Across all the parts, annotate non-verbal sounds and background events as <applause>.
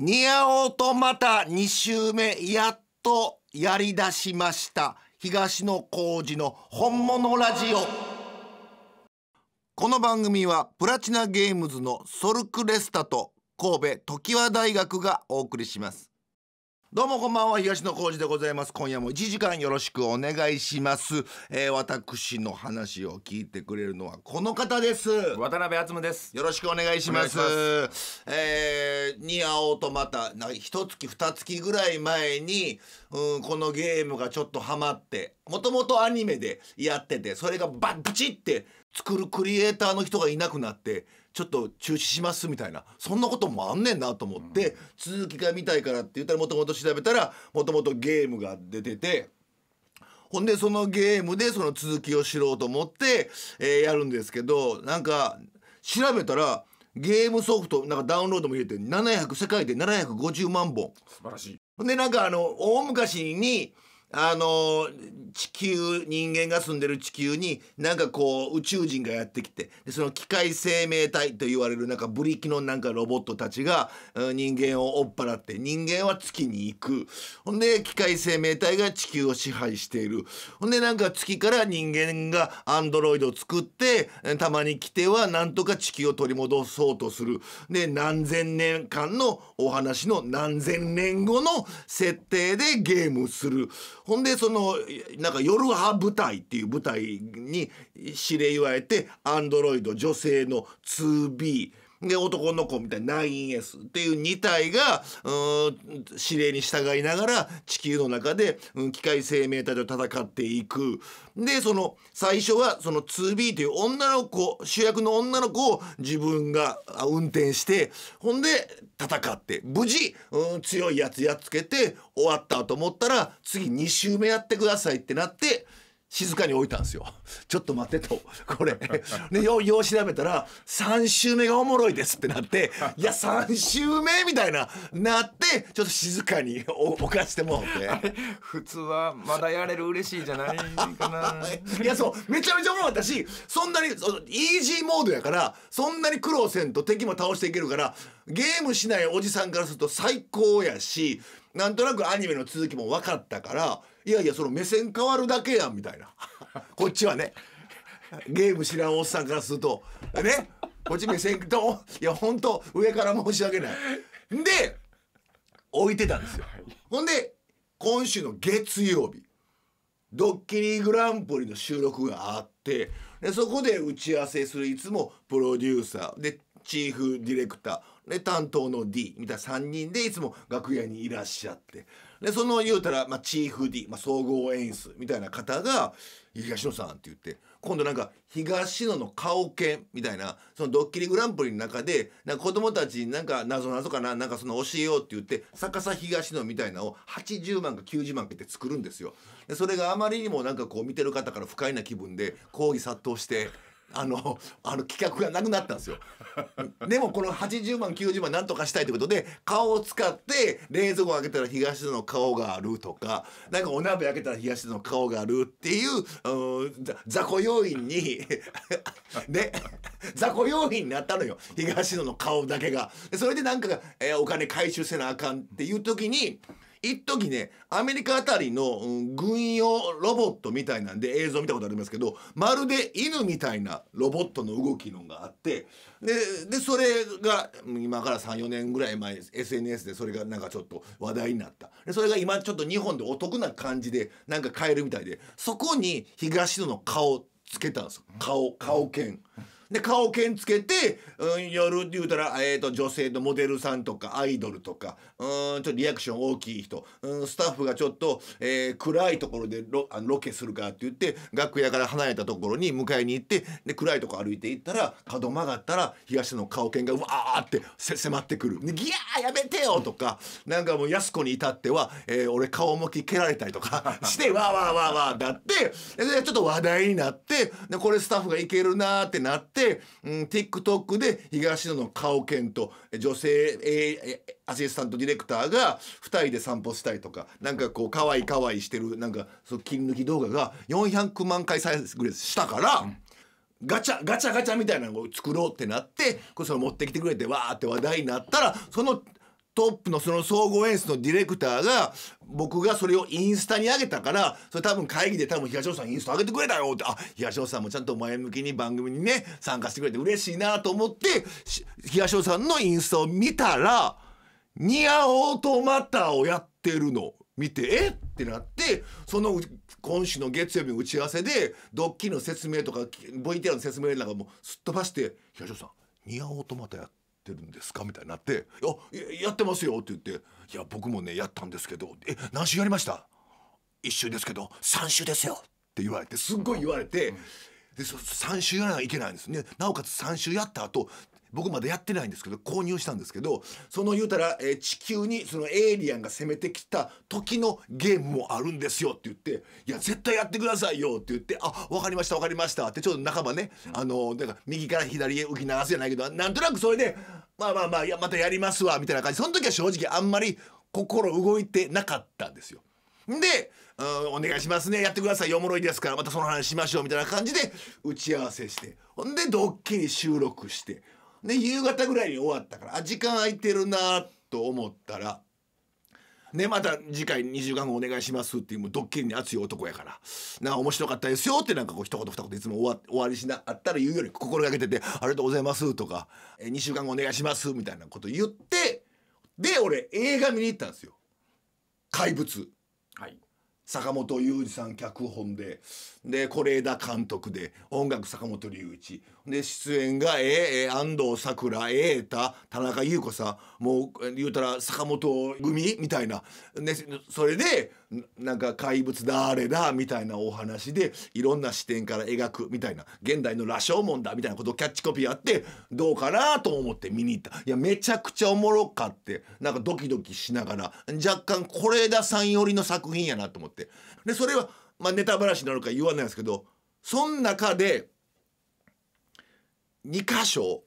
ニアオートマタ2周目やっとやりだしました東野浩二の本物ラジオこの番組はプラチナゲームズのソルクレスタと神戸常盤大学がお送りしますどうもこんばんは東野幸治でございます今夜も1時間よろしくお願いします、えー私の話を聞いてくれるのはこの方です渡辺敦ですよろしくお願いしますおえー、に会おうとまたな一月二月ぐらい前に、うん、このゲームがちょっとハマってもともとアニメでやっててそれがバッチって作るクリエイターの人がいなくなってちょっと中止しますみたいなそんなこともあんねんなと思って、続きが見たいからって言ったらもともと調べたらもともとゲームが出てて。ほんでそのゲームでその続きを知ろうと思って、えー、やるんですけどなんか調べたらゲームソフトなんかダウンロードも入れて700世界で750万本素晴らしいでなんかあの大昔にあの地球人間が住んでる地球になんかこう宇宙人がやってきてでその機械生命体と言われるなんかブリキのなんかロボットたちが人間を追っ払って人間は月に行くほんで機械生命体が地球を支配しているほんでなんか月から人間がアンドロイドを作ってたまに来てはなんとか地球を取り戻そうとするで何千年間のお話の何千年後の設定でゲームする。ほんでそのなんか夜派舞台っていう舞台に指令言われてアンドロイド女性の 2B で男の子みたいな 9S っていう2体が指令に従いながら地球の中で、うん、機械生命体と戦っていくでその最初はその 2B という女の子主役の女の子を自分が運転してほんで戦って無事、うん、強いやつやっつけて終わったと思ったら次2周目やってくださいってなって。静かに置いたんですよ。<laughs> ちょっと待ってと、<laughs> これ。<laughs> で、よう、よう調べたら、3週目がおもろいですってなって、いや、3週目みたいな、なって、ちょっと静かに置かしてもって。普通は、まだやれる嬉しいじゃないかな。いや、そう、めちゃめちゃおもろかったし、そんなに、イージーモードやから、そんなに苦労せんと敵も倒していけるから、ゲームしないおじさんからすると最高やし、なんとなくアニメの続きも分かったから、いやいやその目線変わるだけやんみたいな <laughs> こっちはねゲーム知らんおっさんからするとねこっち目線といや本当上から申し訳ないで置いてたんですよ、ほんで今週の月曜日ドッキリグランプリの収録があってでそこで打ち合わせするいつもプロデューサーでチーフディレクターで担当の D みたいな3人でいつも楽屋にいらっしゃってでその言うたら、まあ、チーフ D、まあ、総合演出みたいな方が「東野さん」って言って今度なんか東野の顔犬みたいなそのドッキリグランプリの中でなんか子供たちになんかなぞなぞかななんかその教えようって言って逆さ東野みたいなのを80万か90万かけて作るんですよでそれがあまりにもなんかこう見てる方から不快な気分で抗議殺到して。あのあの企画がなくなったんですよでもこの80万90万なんとかしたいということで顔を使って冷蔵庫開けたら東野の顔があるとかなんかお鍋開けたら東野の顔があるっていう雑魚要因にで <laughs> 雑魚要因になったのよ東野の顔だけが。それでなんか、えー、お金回収せなあかんっていう時に。一時ねアメリカあたりの、軍用ロボットみたいなんで映像見たことありますけどまるで犬みたいなロボットの動きのがあってでそれが今から34年ぐらい前 SNS でそれがなんかちょっと話題になったでそれが今ちょっと日本でお得な感じでなんか買えるみたいでそこに東野の顔つけたんですよ顔顔犬。で顔剣つけて、うん、夜って言うたら、えーと、女性のモデルさんとかアイドルとかうんちょっとリアクション大きい人、うん、スタッフがちょっと、えー、暗いところでロあのロケするからって言って楽屋から離れたところに迎えに行ってで暗いとこ歩いて行ったら角曲がったら東野の顔剣がわーって迫ってくる「でギャーやめてよ!」とかなんかもう安子に至っては、えー、俺顔向き蹴られたりとか <laughs> して「わーわーわーわー」だってでちょっと話題になってでこれスタッフがいけるなってなって。、うん、TikTok で東野の顔犬と女性、えー、アシスタントディレクターが2人で散歩したりとかなんかこうかわいいかわいいしてるなんかそ切り抜き動画が400万回再生したから。うんガチャガチャガチャみたいなのを作ろうってなってこれそれ持ってきてくれてわーって話題になったらそのトップのその総合演出のディレクターが僕がそれをインスタに上げたからそれ多分会議で多分東尾さんインスタ上げてくれたよってあ東尾さんもちゃんと前向きに番組にね参加してくれて嬉しいなと思って東尾さんのインスタを見たら「ニアオートマター」をやってるの見てえってなってその今週の月曜日の打ち合わせでドッキリの説明とか VTR の説明なんかもすっ飛ばして「東尾さんニアオートマターやって」ってるんですかみたいになって「いややってますよ」って言って「いや僕もねやったんですけどえ何週やりました?」「1週ですけど3週ですよ」って言われてすっごい言われて。で3週やらなきゃいけないんですねなおかつ3週やった後僕まだやってないんですけど購入したんですけどその言うたら、えー、地球にそのエイリアンが攻めてきた時のゲームもあるんですよって言って「いや絶対やってくださいよ」って言って「あ分かりました分かりました」ってちょっと半ばね、あのなんか右から左へ浮き流すじゃないけどなんとなくそれで「まあまあまあやまたやりますわ」みたいな感じその時は正直あんまり心動いてなかったんですよ。で、うん、お願いしますね。やってください。おもろいですから、またその話しましょう。みたいな感じで、打ち合わせして。ほんで、ドッキリ収録して。で夕方ぐらいに終わったからあ時間空いてるなと思ったらね、また次回2週間後お願いしますっていうもうドッキリに熱い男やからなんか面白かったですよってなんかこう一言二言いつも終わ終わりしなあったら言うより心がけてて「ありがとうございます」とか「え2週間後お願いします」みたいなこと言ってで俺映画見に行ったんですよ「怪物」はい、坂本雄二さん脚本でで是枝監督で音楽坂本龍一で出演がええ安藤サクラええた田中優子さんもう言うたら坂本組みたいな、ね、それでなんか怪物だあれだみたいなお話でいろんな視点から描くみたいな現代の羅生門だみたいなことをキャッチコピーやってどうかなと思って見に行ったいやめちゃくちゃおもろかってなんかドキドキしながら若干是枝さん寄りの作品やなと思ってでそれは、まあ、ネタばらしなのか言わないですけどその中で2箇所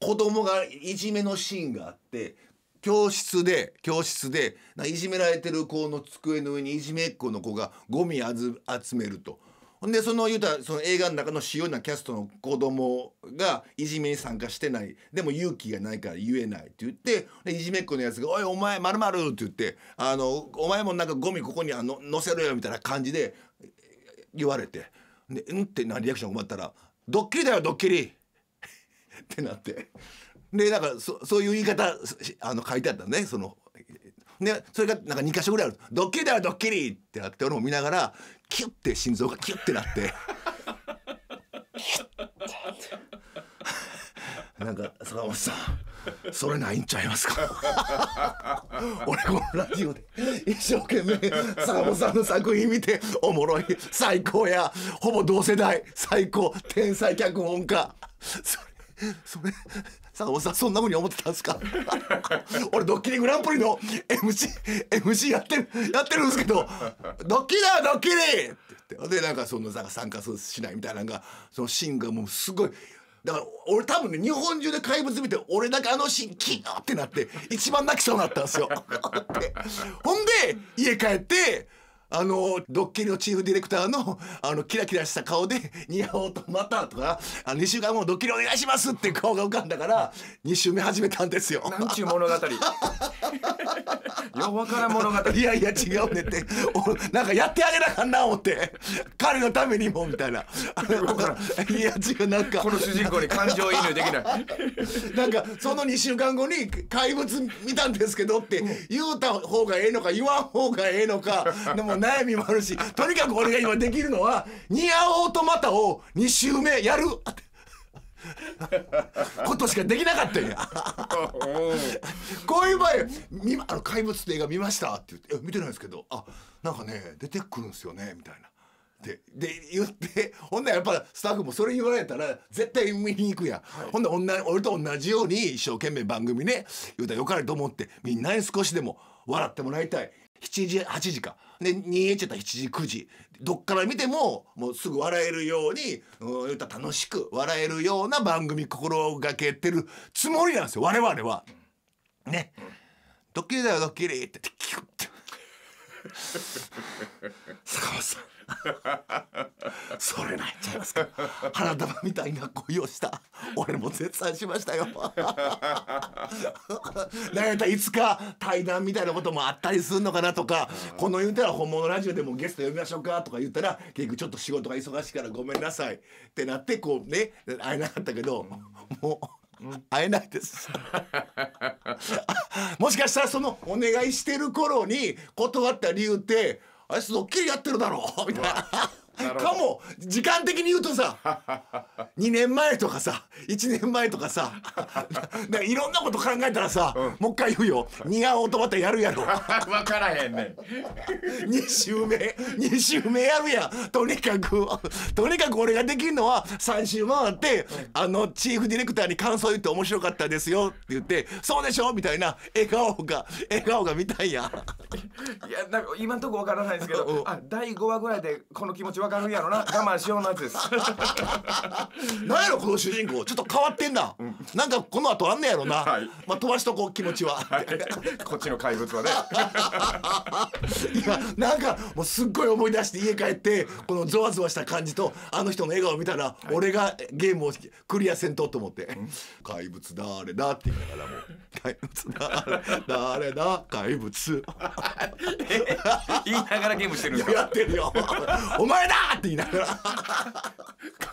子供がいじめのシーンがあって教室で教室でいじめられてる子の机の上にいじめっ子の子がゴミ集めると。ほんでその言うたらその映画の中の主要なキャストの子供がいじめに参加してないでも勇気がないから言えないって言っていじめっ子のやつが「おいお前まるまるって言ってあの「お前もなんかゴミここにあの載せろよ」みたいな感じで言われて「でうん?」ってなリアクション困ったら「ドッキリだよドッキリ」ってなってでんかそそういう言い方あの書いてあったねそのねそれがなんか2箇所ぐらいある「ドッキリだよドッキリ!」ってなって俺も見ながらキュッて心臓がキュッてなっててなんか坂本さんそれないんちゃいますか俺このラジオで一生懸命坂本さんの作品見ておもろい最高やほぼ同世代最高天才脚本家それ <laughs> それ坂本さんそんなふうに思ってたんですか <laughs> 俺ドッキリグランプリの MC, MC やってるやってるんですけど「ドッキリだよドッキリ!」って言ってでなんかその参加しないみたいなのがそのシーンがもうすごい。だから俺多分ね日本中で怪物見て俺だけあのシーンキーってなって一番泣きそうになったんですよ。<laughs> ほんで家帰ってあのドッキリのチーフディレクターのあのキラキラした顔で「似合おうとまた」とか「あの2週間後ドッキリお願いします」って顔が浮かんだから2週目始めたんですよ。なんちゅう物語よわから物語いやいや違うねってなんかやってあげなあかんな思って彼のためにもみたいないや違うなんかこの主人公に感情移入できないなんかその2週間後に「怪物見たんですけど」って言うた方がええのか言わん方がええのかでも悩みもあるしとにかく俺が今できるのは「似合おうとまた」を2周目やる <laughs> ことしかできなかったんやこういう場合見、あの怪物」って映画見ましたって言って「見てないですけどあなんかね出てくるんですよね」みたいな。でで言ってほんならやっぱスタッフもそれ言われたら絶対見に行くやん、はい、ほんなら俺と同じように一生懸命番組ね言うたらよかれと思ってみんなに少しでも笑ってもらいたい7時8時かでげちゃった7時9時どっから見てももうすぐ笑えるように、うん、言った楽しく笑えるような番組心がけてるつもりなんですよ我々は。ね。ドッキリだよドッキリって。<laughs> 坂本さん <laughs> それなっちゃいますか花束みたいな恋をした俺も絶賛しましたよ <laughs> なんやったらいつか対談みたいなこともあったりするのかなとかこの言うたら本物ラジオでもゲスト呼びましょうかとか言ったら結局ちょっと仕事が忙しいからごめんなさいってなってこうね会えなかったけど、もう。会えないです <laughs> もしかしたらそのお願いしてる頃に断った理由ってあいつドッキリやってるだろうみたいなかも時間的に言うとさ2 <laughs> 年前とかさ1年前とかさ <laughs> いろんなこと考えたらさ、うん、もう一回言うよ「似合おうとまたやるやろ」分 <laughs> からへんねん2週目2週目やるやとにかくとにかく俺ができるのは3週回って、うん、あのチーフディレクターに感想言って面白かったですよって言って「そうでしょ?」みたいな笑顔が笑顔が見たいやいやなんか今んとこ分からないですけど、あ第5話ぐらいでこの気持ちわかるやろな我慢しようのやつです <laughs> なんやろこの主人公ちょっと変わってんな、うん、なんかこの後あんねやろな、はい、まあ飛ばしとこう気持ちは、はい、こっちの怪物はね今 <laughs> なんかもうすっごい思い出して家帰ってこのゾワゾワした感じとあの人の笑顔を見たら、はい、俺がゲームをクリアせんとと思って「怪物だあれだ」って言いながらもう「怪物だあれだ怪物」<laughs> 言いながらゲームしてるんですかやってるよお前だだ!」って言いながら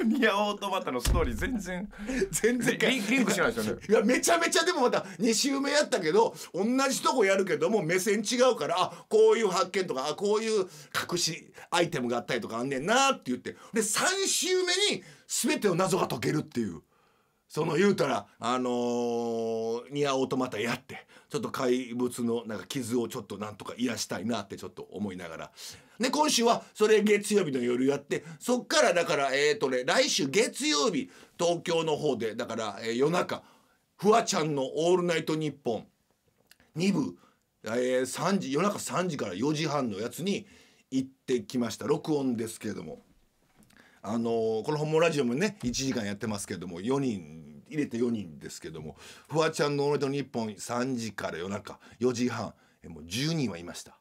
ニアオートマタのストーリー全然全然リリンクしないですよねいやめちゃめちゃでもまた2周目やったけど同じとこやるけども目線違うからあこういう発見とかあこういう隠しアイテムがあったりとかあんねんなって言ってで3周目に全ての謎が解けるっていう。その言うたらあのー、ニアオートマタやってちょっと怪物のなんか傷をちょっとなんとか癒したいなってちょっと思いながらで今週はそれ月曜日の夜やってそっからだからえっ、ー、とね来週月曜日東京の方でだから、えー、夜中フワちゃんの「オールナイトニッポン」2部、えー、3時夜中3時から4時半のやつに行ってきました録音ですけれども。あのー、この「ホモラジオ」もね1時間やってますけども4人入れて4人ですけどもフワちゃんの「オールナイトニッポン」3時から夜中4時半もう10人はいました。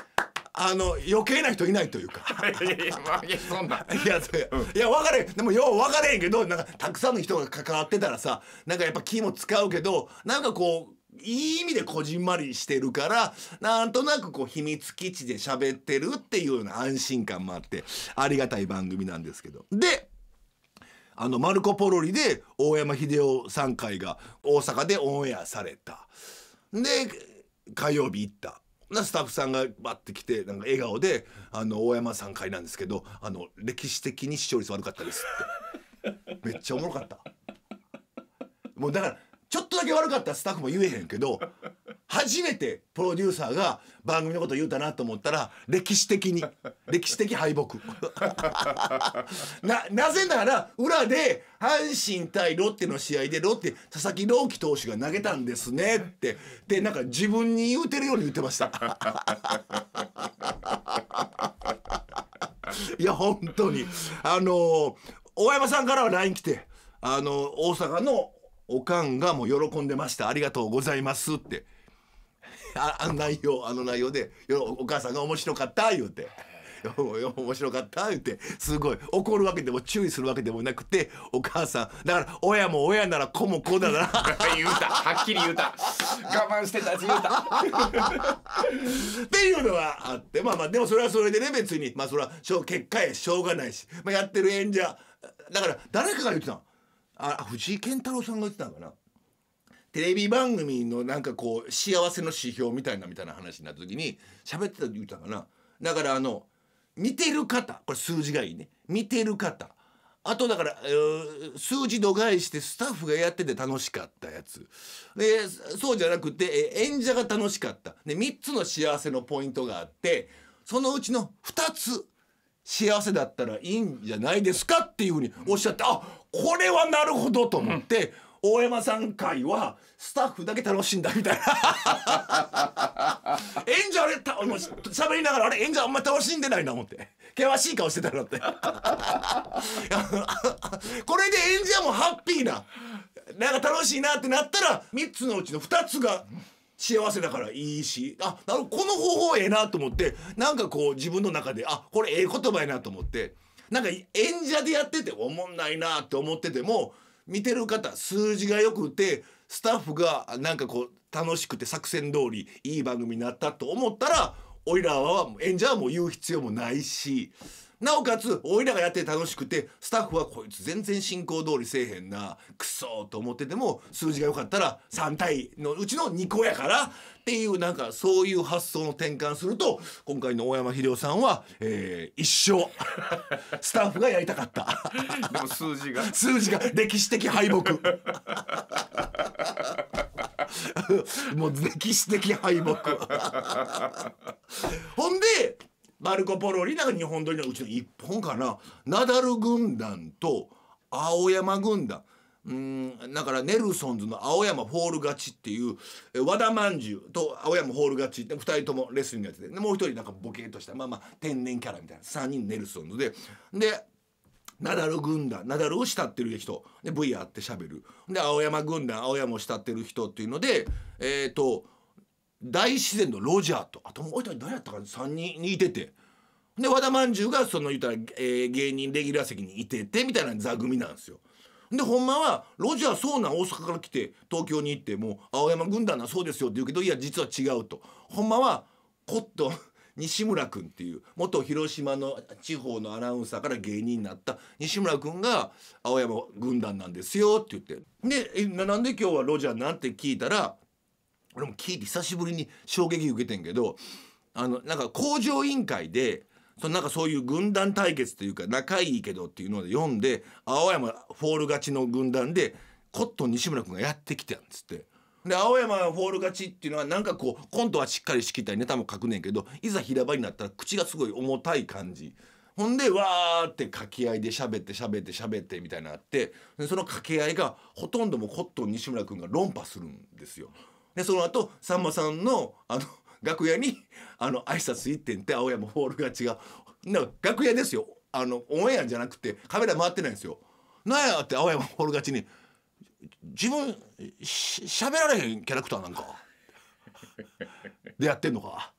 あの余計な人いないというかいやいや、れ、ん、分かれでもよう分かれへんけどなんかたくさんの人が関わってたらさなんかやっぱ気も使うけどなんかこういい意味でこじんまりしてるからなんとなくこう秘密基地で喋ってるっていうような安心感もあってありがたい番組なんですけど。であのマルコ・ポロリで大山英夫ん会が大阪でオンエアされたで火曜日行ったなスタッフさんがバッて来てなんか笑顔で「あの大山さん会なんですけどあの歴史的に視聴率悪かったです」ってめっちゃおもろかった。もうだからちょっとだけ悪かったらスタッフも言えへんけど初めてプロデューサーが番組のこと言うたなと思ったら歴史的に歴史的敗北 <laughs> ななぜなら裏で阪神対ロッテの試合でロッテ佐々木朗希投手が投げたんですねってでなんか自分に言うてるように言ってました <laughs> いや本当にあのー、大山さんからは LINE 来てあの大阪のおかんがもう喜んでましたありがとうございますってああの内容あの内容でお母さんが面白かった言うて。<laughs> 面白かった言ってすごい怒るわけでも注意するわけでもなくてお母さんだから親も親なら子も子だな <laughs> 言うたはっきり言うた我慢してたし言うたっていうのはあってまあまあでもそれはそれでね別にまあそれは結果やしょうがないし、まあ、やってる演者だから誰かが言ってたのあ藤井健太郎さんが言ってたのかなテレビ番組のなんかこう幸せの指標みたいなみたいな話になった時に喋ってたって言ったかなだからあの見てる方これ数字がいいね見てる方あとだから、えー、数字度外してスタッフがやってて楽しかったやつでそうじゃなくて、えー、演者が楽しかったで3つの幸せのポイントがあってそのうちの2つ幸せだったらいいんじゃないですかっていうふうにおっしゃってあこれはなるほどと思って、うん、大山さん会はスタッフだけ楽しんだみたいな <laughs> 演者あれゃ喋りながらあれ演者あんま楽しんでないな思って険しい顔してたらって <laughs> これで演者もハッピーななんか楽しいなってなったら3つのうちの2つが幸せだからいいしあなるこの方法ええなと思ってなんかこう自分の中であこれええ言葉やなと思ってなんか演者でやってておもんないなって思ってても見てる方数字がよくてスタッフがなんかこう楽しくて作戦通りいい番組になったと思ったらおいらは演者はもう言う必要もないしなおかつ俺らがやって楽しくてスタッフはこいつ全然進行通りせえへんなクソと思ってても数字が良かったら3対のうちの2個やからっていうなんかそういう発想の転換すると今回の大山秀夫さんは、えー、一生 <laughs> スタッフがやりたかったでも数字が <laughs> 数字が歴史的敗北 <laughs> もう歴史的敗北ほんでマルコ・ポロリなんか日本撮りのうちの1本かなナダル軍団と青山軍団うんだからネルソンズの青山フォール勝ちっていう和田まんじゅうと青山フォール勝ちって2人ともレスリングやっててもう1人なんかボケーとしたまあまあ天然キャラみたいな3人ネルソンズででナダル軍団ナダルを慕ってる人で V あってしゃべるで青山軍団青山を慕ってる人っていうのでえっ、ー、と大自然のロジャーとあともう一人誰やったか3人にいててで和田まんじゅうがその言ったら、えー、芸人レギュラー席にいててみたいな座組なんですよ。でほんまはロジャーそうなん大阪から来て東京に行ってもう青山軍団なそうですよって言うけどいや実は違うとほんまはコットン <laughs> 西村君っていう元広島の地方のアナウンサーから芸人になった西村君が青山軍団なんですよって言ってでなんで今日はロジャーなんて聞いたら俺も聞いて久しぶりに衝撃受けてんけどあのなんか工場委員会でそのなんかそういう軍団対決というか仲いいけどっていうので読んで青山フォール勝ちの軍団でコットン西村君がやってきたんつって。で青山フォール勝ちっていうのはなんかこうコントはしっかり仕切ったりネタも書くねんけどいざ平場になったら口がすごい重たい感じほんでわーって掛け合いで喋って喋って喋ってみたいなあってその掛け合いがほとんどもコットン西村君が論破するんですよ。でその後さんまさんのあの <laughs> 楽屋にあの挨拶行ってんって青山ホールが違うな楽屋ですよあのオンエアじゃなくてカメラ回ってないんですよ。なんやって青山ホール勝ちに自分ししゃべられへんキャラクターなんかでやってんのか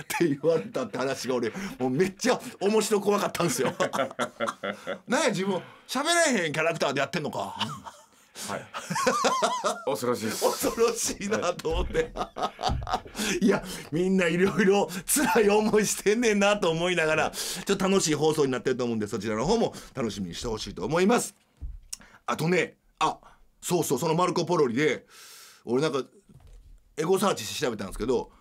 って言われたって話が俺もうめっちゃ面白怖かったんですよ。なんや自分しゃべられへんキャラクターでやってんのか。はい、<laughs> 恐ろしい恐ろしいなと思って、はい、いやみんないろいろ辛い思いしてんねんなと思いながらちょっと楽しい放送になってると思うんでそちらの方も楽しみにしてほしいと思いますあとねあそうそうその「マルコ・ポロリで」俺なんかエゴサーチして調べたんですけど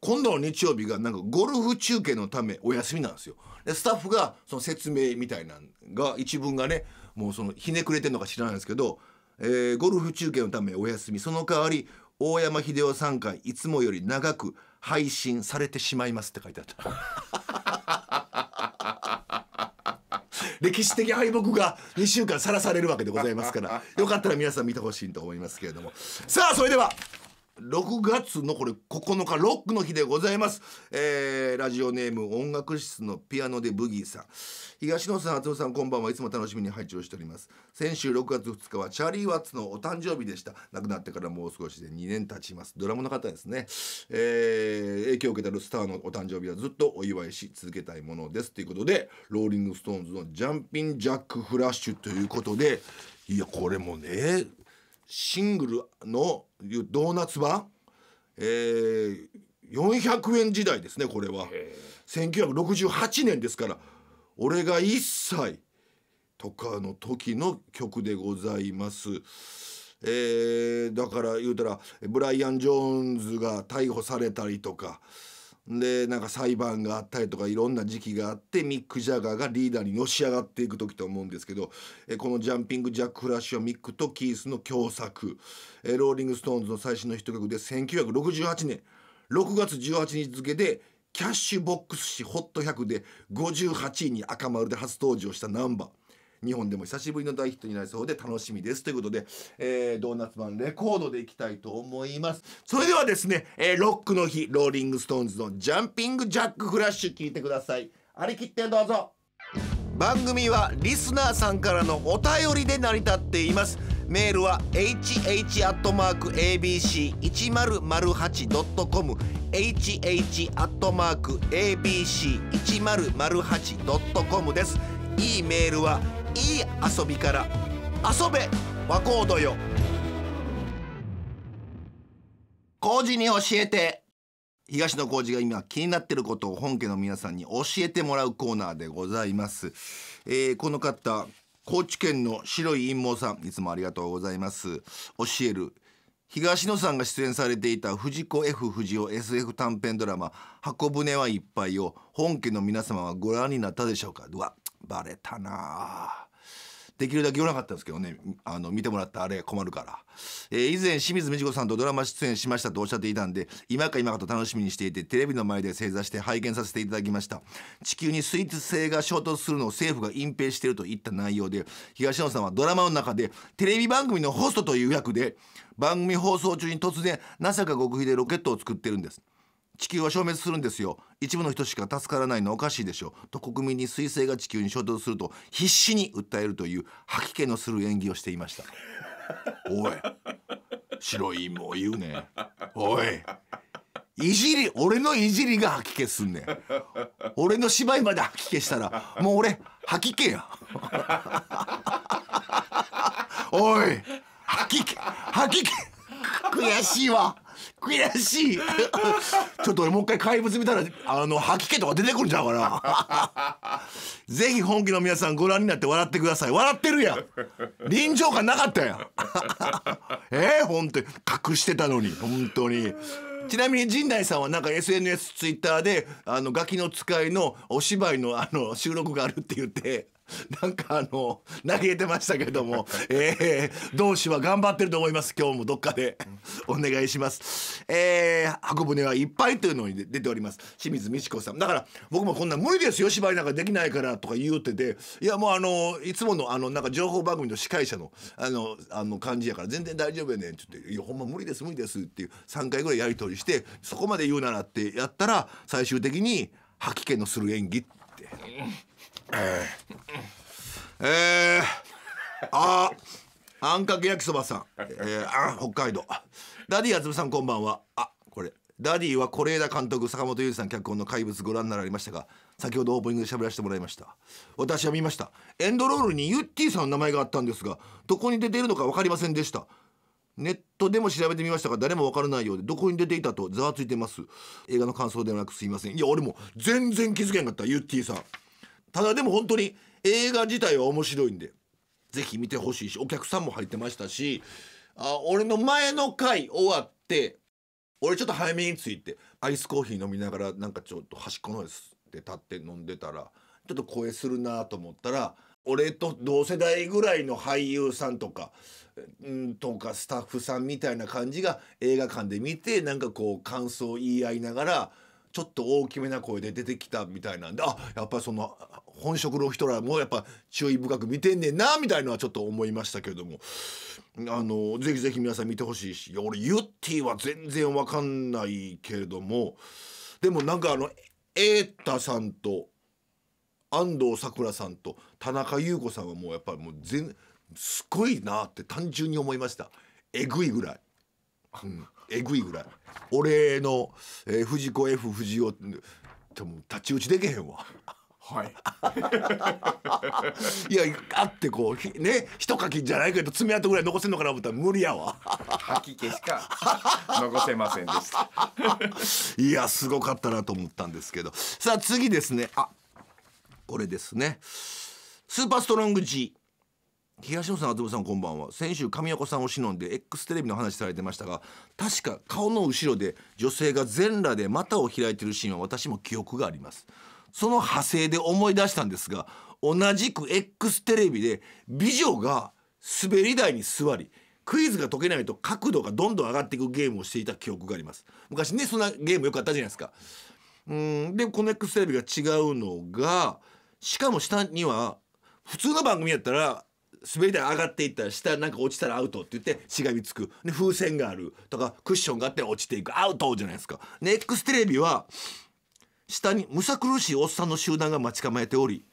今度の日曜日がなんかゴルフ中継のためお休みなんですよでスタッフがその説明みたいなのが一文がねもうそのひねくれてるのか知らないですけど、えー、ゴルフ中継のためお休みその代わり大山秀夫さん回いつもより長く配信されてしまいますって書いてあった <laughs> 歴史的敗北が2週間さらされるわけでございますからよかったら皆さん見てほしいと思いますけれどもさあそれでは6月のこれ9日ロックの日でございます、えー、ラジオネーム音楽室のピアノでブギーさん東野さん厚さんこんばんはいつも楽しみに拝聴しております先週6月2日はチャーリー・ワッツのお誕生日でした亡くなってからもう少しで2年経ちますドラムの方ですね、えー、影響を受けたるスターのお誕生日はずっとお祝いし続けたいものですということでローリング・ストーンズの「ジャンピン・ジャック・フラッシュ」ということでいやこれもねシングルのドーナツ版、えー、400円時代ですねこれは1968年ですから俺が1歳とかの時の曲でございます。えー、だから言うたらブライアン・ジョーンズが逮捕されたりとかでなんか裁判があったりとかいろんな時期があってミック・ジャガーがリーダーにのし上がっていく時と思うんですけどえこの「ジャンピング・ジャック・フラッシュ」はミックとキースの共作えローリング・ストーンズの最新のヒット曲で1968年6月18日付でキャッシュボックス誌「ホット100」で58位に赤丸で初登場したナンバー日本でも久しぶりの大ヒットになりそうで楽しみですということで、えー、ドーナツ版レコードでいきたいと思いますそれではですね、えー、ロックの日ローリングストーンズのジャンピングジャックフラッシュ聞いてくださいありきってどうぞ番組はリスナーさんからのお便りで成り立っていますメールは hh.abc1008.com hh.abc1008.com です e メールはいい遊びから遊べ和コードよ浩二に教えて東野浩二が今気になってることを本家の皆さんに教えてもらうコーナーでございます、えー、この方高知県の白い陰謀さんいつもありがとうございます教える東野さんが出演されていた藤子 F 不二雄 SF 短編ドラマ「箱舟はいっぱい」を本家の皆様はご覧になったでしょうかうわバレたなできるだけ言わなかったんですけどねあの見てもらったあれ困るから、えー、以前清水美智子さんとドラマ出演しましたとおっしゃっていたんで今か今かと楽しみにしていてテレビの前で正座して拝見させていただきました地球に水質性が衝突するのを政府が隠蔽しているといった内容で東野さんはドラマの中でテレビ番組のホストという役で番組放送中に突然 NASA が極秘でロケットを作ってるんです地球は消滅するんですよ一部の人しか助からないのおかしいでしょと国民に彗星が地球に衝突すると必死に訴えるという吐き気のする演技をしていましたおい白いも言うねおいいじり俺のいじりが吐き気すんねん俺の芝居まで吐き気したらもう俺吐き気や <laughs> おい吐き気吐き気悔しいわ悔しい <laughs> ちょっと俺もう一回怪物見たらあの吐き気とか出てくるんちゃうかな <laughs> ぜひ本気の皆さんご覧になって笑ってください笑ってるやん臨場感なかったやん <laughs> えー、本当に隠してたのに本当にちなみに陣内さんはなんか SNS ツイッターであのガキの使いのお芝居のあの収録があるって言って <laughs> なんかあの投げてましたけども、<laughs> えー、同志は頑張ってると思います今日もどっかでお願いします、えー、箱舟はいっぱいというのに出ております清水美智子さんだから僕もこんな無理ですよ芝居なんかできないからとか言うてていやもうあのいつものあのなんか情報番組の司会者のあのあの感じやから全然大丈夫やねんちょっといやほんま無理です無理です」っていう三回ぐらいやり取りしてそこまで言うならってやったら最終的に吐き気のする演技って。えー、えー、ああんかけ焼きそばさん、えー、あ北海道ダディあずみさんこんばんはあこれダディは是枝監督坂本裕一さん脚本の怪物ご覧になられましたが先ほどオープニングで喋らせてもらいました私は見ましたエンドロールにユッティさんの名前があったんですがどこに出ているのか分かりませんでしたネットでも調べてみましたが誰も分からないようでどこに出ていたとざわついてます映画の感想ではなくすいませんいや俺も全然気づけなかったユッティさんただでも本当に映画自体は面白いんでぜひ見てほしいしお客さんも入ってましたしあ俺の前の回終わって俺ちょっと早めに着いてアイスコーヒー飲みながらなんかちょっと端っこのですで立って飲んでたらちょっと声するなと思ったら俺と同世代ぐらいの俳優さんとか、うん、とかスタッフさんみたいな感じが映画館で見てなんかこう感想を言い合いながらちょっと大きめな声で出てきたみたいなんであやっぱりその本職の人らもやっぱ注意深く見てんねんなみたいのはちょっと思いましたけれどもあのぜひぜひ皆さん見てほしいし俺ユッティは全然わかんないけれどもでもなんかあの瑛太さんと安藤サクラさんと田中優子さんはもうやっぱりもう全すごいなって単純に思いましたえぐいぐらい。うんえぐいぐらい俺の、えー、藤子 F 藤尾多分太刀打ちでけへんわ。はい、<laughs> いやあってこうね一かきじゃないけど爪痕ぐらい残せんのかな思ったら無理やわ吐き気しか残せませんでした <laughs> いやすごかったなと思ったんですけどさあ次ですねあこれですねスーパーストロング G 東野さん渥美さんこんばんは先週神岡さんを忍んで X テレビの話されてましたが確か顔の後ろで女性が全裸で股を開いてるシーンは私も記憶がありますその派生で思い出したんですが同じく X テレビで美女が滑り台に座りクイズが解けないと角度がどんどん上がっていくゲームをしていた記憶があります昔ねそんなゲームよかったじゃないですかうんでこの X テレビが違うのがしかも下には普通の番組やったら滑り台上がっていったら下なんか落ちたらアウトって言ってしがみつくで風船があるとかクッションがあって落ちていくアウトじゃないですか。で X テレビは下にむさ苦しいおっさんの集団が待ち構えており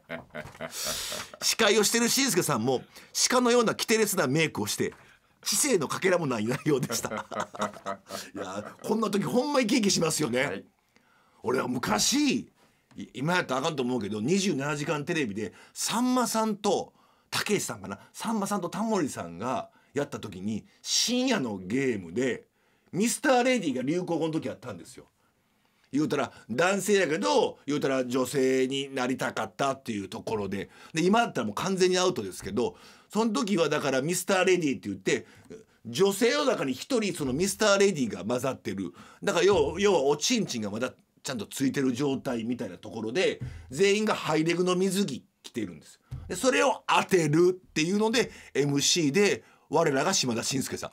<laughs> 司会をしてるしんすけさんも鹿のようなキテレスなメイクをして知性のかけらもない内容でした <laughs> いやこんな時ほんま生き生きしますよね、はい、俺は昔今やったらあかんと思うけど『27時間テレビ』でさんまさんとたけしさんかなさんまさんとタモリさんがやった時に深夜のゲームでミスターレディが流行語の時やったんですよ。言うたら男性やけど言うたら女性になりたかったっていうところでで今だったらもう完全にアウトですけどその時はだからミスターレディって言って女性の中に一人そのミスターレディが混ざってるだから要要はおちんちんがまだちゃんとついてる状態みたいなところで全員がハイレグの水着着てるんですでそれを当てるっていうので MC で我らが島田紳介さん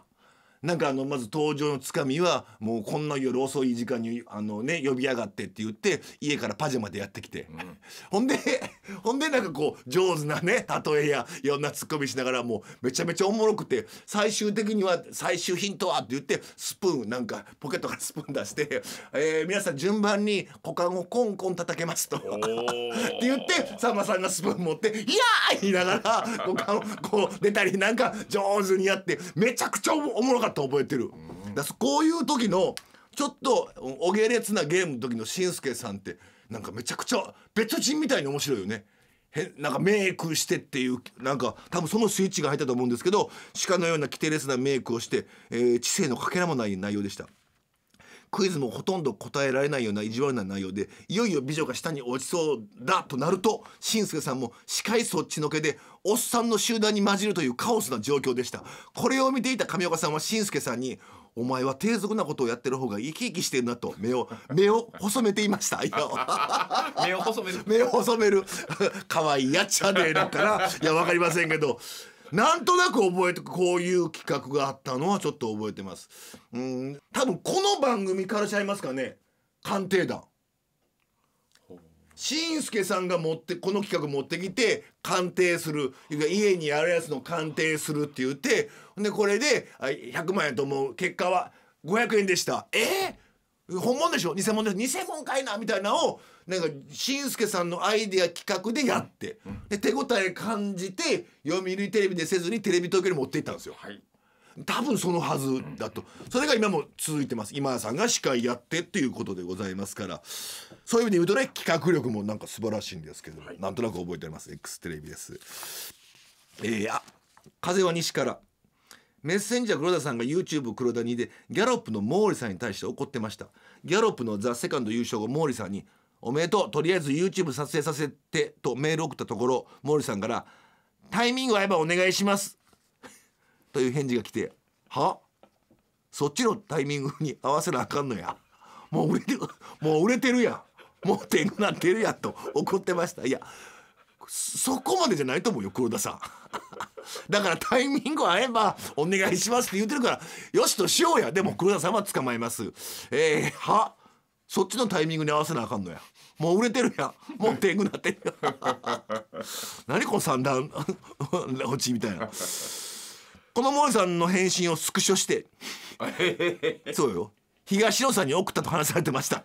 なんかあのまず登場のつかみはもうこんな夜遅い時間にあの、ね、呼びやがってって言って家からパジャマでやってきて、うん、<laughs> ほんで <laughs> ほんでなんかこう上手なね例えやいろんなツッコミしながらもうめちゃめちゃおもろくて最終的には「最終ヒントは?」って言ってスプーンなんかポケットからスプーン出して「<laughs> えー、皆さん順番に股間をコンコン叩けますと」とって言ってさんまさんがスプーン持って「いやー!」言いながら股間をこう出たりなんか上手にやってめちゃくちゃおもろかった。っ覚えてる、だこういう時のちょっとお下劣なゲームの時のしんすけさんってなんかめちゃくちゃ別人みたいに面白いよね。へなんかメイクしてっていうなんか多分そのスイッチが入ったと思うんですけど鹿のようなキテレスなメイクをして、えー、知性のかけらもない内容でした。クイズもほとんど答えられないような意地悪な内容でいよいよ美女が下に落ちそうだとなるとしんすけさんも視界そっちのけでおっさんの集団に混じるというカオスな状況でしたこれを見ていた上岡さんはしんすけさんに「お前は低俗なことをやってる方が生き生きしてるな」と目を <laughs> 目を細めていました目を細める目を細めるかわ <laughs> いやっちゃねえからいや分かりませんけどなんとなく覚えてこういう企画があったのはちょっと覚えてますうん多分この番組からちゃいますかね鑑定団しんすけさんが持ってこの企画持ってきて鑑定する家にあるやつの鑑定するって言ってでこれで100万円と思う結果は500円でしたえー、本物でしょ偽物でしょ偽物かいなみたいなのをなんかしんすけさんのアイデア企画でやって、で手応え感じて読売テレビでせずにテレビ東京に持っていったんですよ。はい多分そのはずだとそれが今も続いてます今田さんが司会やってっていうことでございますからそういう意味で言うとね企画力もなんか素晴らしいんですけど、はい、なんとなく覚えております X テレビです。えー、あ風は西からメッセンジャー黒田さんが YouTube 黒谷でギャロップの毛利さんに対して怒ってましたギャロップの「ザ・セカンド優勝後毛利さんに「おめでとうとりあえず YouTube 撮影させてとメール送ったところ毛利さんから「タイミング合えばお願いします」という返事が来て「はそっちのタイミングに合わせなあかんのやもう売れてるもう売れてるやもう天狗なってるや」と怒ってましたいやそこまでじゃないと思うよ黒田さん <laughs> だからタイミング合えばお願いしますって言ってるからよしとしようやでも黒田さんは捕まえますえー、はそっちのタイミングに合わせなあかんのやもう売れてるやんもう天狗なってるやん何この三段落ちみたいなこの森さんの返信をスクショしてそうよ東野さんに送ったと話されてました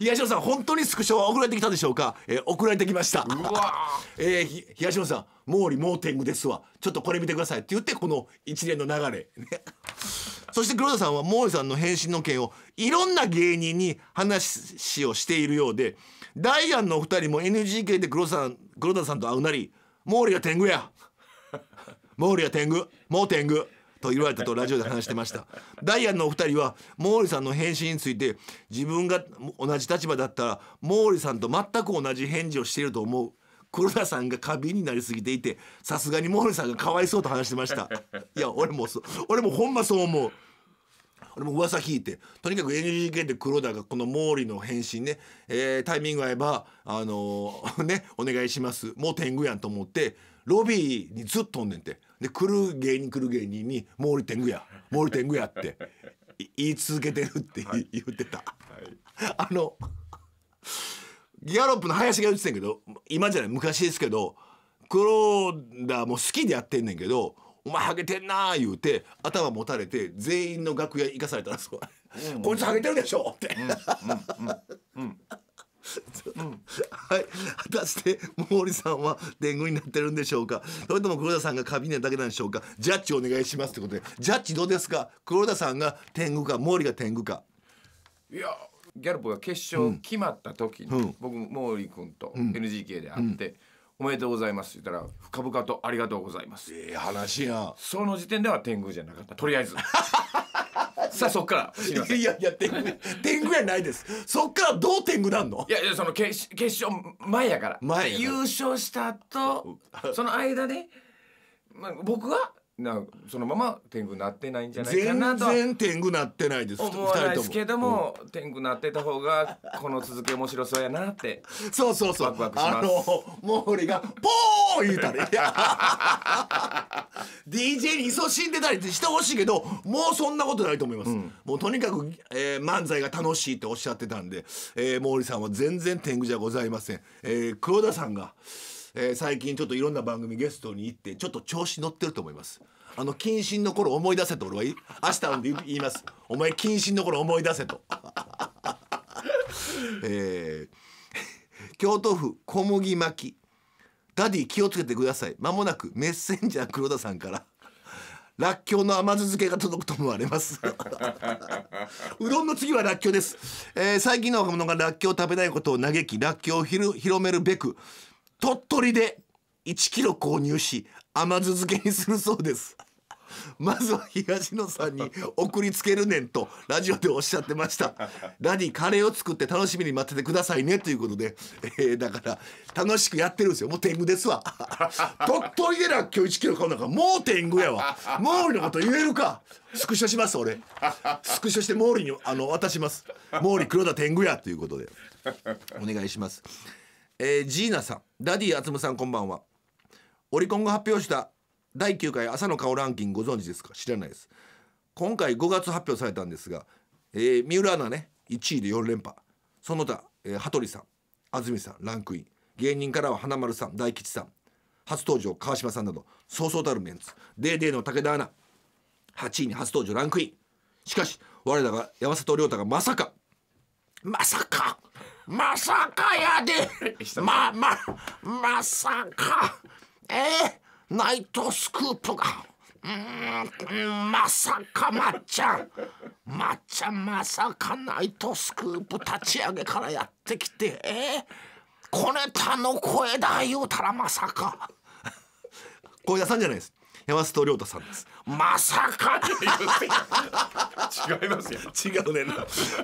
東野さん本当にスクショは送られてきたでしょうか、えー、送られてきましたうわ、えー、東野さん「毛利モーテングですわちょっとこれ見てください」って言ってこの一連の流れそして黒田さんは毛利さんの返信の件をいろんな芸人に話をしているようでダイアンのお二人も NGK で黒さん黒田さんと会うなり「毛利が天狗や <laughs> 毛利が天狗もう天狗」と言われたとラジオで話してましたダイアンのお二人は毛利さんの返信について自分が同じ立場だったら毛利さんと全く同じ返事をしていると思う黒田さんが過敏になりすぎていてさすがに毛利さんがかわいそうと話してました <laughs> いや俺も俺もほんまそう思う俺も噂聞いてとにかく NGK で黒田がこの毛利の返信ね、えー、タイミング合えばあのー、<laughs> ねお願いしますもう天狗やんと思ってロビーにずっとおんねんてで来る芸人来る芸人に毛利天狗や毛利天狗やって言い続けてるって言ってた、はいはい、あのギャロップの林が言ってたんけど今じゃない昔ですけど黒田も好きでやってんねんけど「お前ハゲてんな」言うて頭持たれて全員の楽屋行かされたらそう、うん、こいつハゲてるでしょ」って。はい、果たして毛利さんは天狗になってるんでしょうかそれとも黒田さんがカビネだけなんでしょうかジャッジお願いしますってことでジャッジどうですか黒田さんが天狗か毛利が天狗かいやギャルプが決勝決まった時に、うん、僕毛利君と NGK で会って、うん、おめでとうございます」って言ったら「深々とありがとうございます」ええー、話やその時点では天狗じゃなかったとりあえず <laughs> さあそっからいやいや天狗天狗やないですそっからどう天狗なんのいやいやその決決勝前やから優勝した後 <laughs> その間で、まあ、僕はなそのまま天狗なってないんじゃないかなと全然天狗なってないです思わないですけども、うん、天狗なってた方がこの続き面白そうやなってそうそうそうワクワクしますあのモーリーが「ポー!」言うたり <laughs> DJ に勤しんでたりしてほしいけどもうそんなことないと思います、うん、もうとにかく、えー、漫才が楽しいっておっしゃってたんで、えー、モーリーさんは全然天狗じゃございません、えー、黒田さんが「えー、最近ちょっといろんな番組ゲストに行ってちょっと調子乗ってると思いますあの謹慎の頃思い出せと俺は明日で言いますお前謹慎の頃思い出せと <laughs> えー、京都府小麦巻ダディ気をつけてくださいまもなくメッセンジャー黒田さんかららっきょうの甘酢漬けが届くと思われます <laughs> うどんの次はらっきょうです、えー、最近の若者がらっきょう食べないことを嘆きらっきょうを広めるべく鳥取で1キロ購入し甘酢漬けにするそうです <laughs> まずは東野さんに送りつけるねんとラジオでおっしゃってましたラディカレーを作って楽しみに待っててくださいねということで、えー、だから楽しくやってるんですよもう天狗ですわ <laughs> 鳥取でら今日1キロ買うのかもう天狗やわ毛利のこと言えるかスクショします俺スクショして毛利にあの渡します毛利黒田天狗やということでお願いしますえー、ジーナさんダディあつむさんこんばんはオリコンが発表した第9回朝の顔ランキングご存知ですか知らないです今回5月発表されたんですが、えー、三浦アナね1位で4連覇その他、えー、羽鳥さん安住さんランクイン芸人からは花丸さん大吉さん初登場川島さんなどそうそうたるメンツ『デーデーの武田アナ8位に初登場ランクインしかし我らが山里亮太がまさかまさかまさかやでまままさかえー、ナイトスクープがうんまさかまっちゃんまっちゃんまさかナイトスクープ立ち上げからやってきてえー、小ネタの声だ言うたらまさか小枝さんじゃないです山里亮太さんですまさかって違いますよ違うねん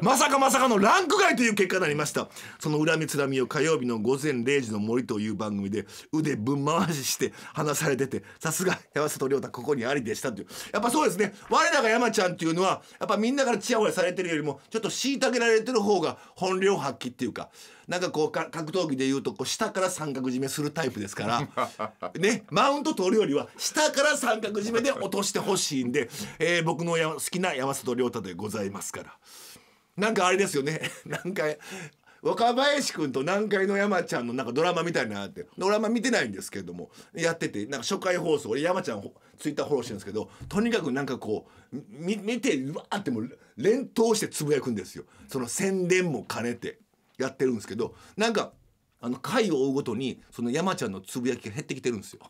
まさかまさかのランク外という結果になりましたその恨みつらみを火曜日の「午前0時の森」という番組で腕ぶん回しして話されててさすが山里亮太ここにありでしたというやっぱそうですね我らが山ちゃんっていうのはやっぱみんなからちやほやされてるよりもちょっと虐げられてる方が本領発揮っていうかなんかこう格闘技でいうとこう下から三角締めするタイプですから <laughs> ねマウント取るよりは下から三角締めで落とししてほしいんで、えー、僕の好きな山里亮太でございますからなんかあれですよね <laughs> なんか若林君と南海の山ちゃんのなんかドラマみたいなってドラマ見てないんですけれどもやっててなんか初回放送俺山ちゃんツイッターフォローしてるんですけどとにかくなんかこう見てうわーってもう連投してつぶやくんですよその宣伝も兼ねてやってるんですけどなんかあの回を追うごとにその山ちゃんのつぶやきが減ってきてるんですよ。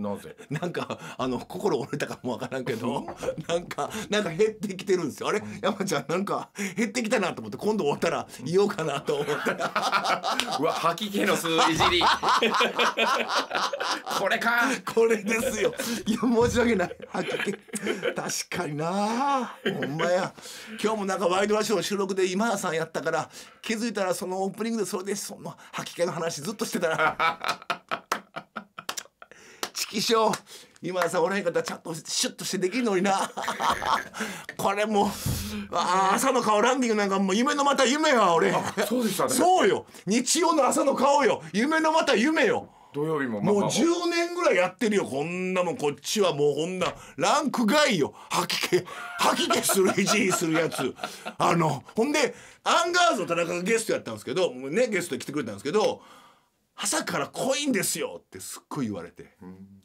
なぜ <laughs> なんかあの心折れたかもわからんけど <laughs> なんかなんか減ってきてるんですよあれ、山ちゃんなんか減ってきたなと思って今度終わったら言おうかなと思ったらうわ吐き気の数いじり <laughs> これかこれですよいや申し訳ない吐き気確かになほんまや今日もなんかワイドナショーの収録で今田さんやったから気づいたらそのオープニングでそれでその吐き気の話ずっとしてたら。きし今さおらへんかったらちゃんとシュッとしてできるのにな <laughs> これもう朝の顔ランディングなんかもう夢のまた夢や俺そうでしたねそうよ日曜の朝の顔よ夢のまた夢よ土曜日も、まあまあ、もう10年ぐらいやってるよこんなもんこっちはもうこんなランク外よ吐き気吐き気する意地するやつあのほんでアンガーズの田中がゲストやったんですけどねゲストで来てくれたんですけど朝から濃いんですよってすっごい言われて。うん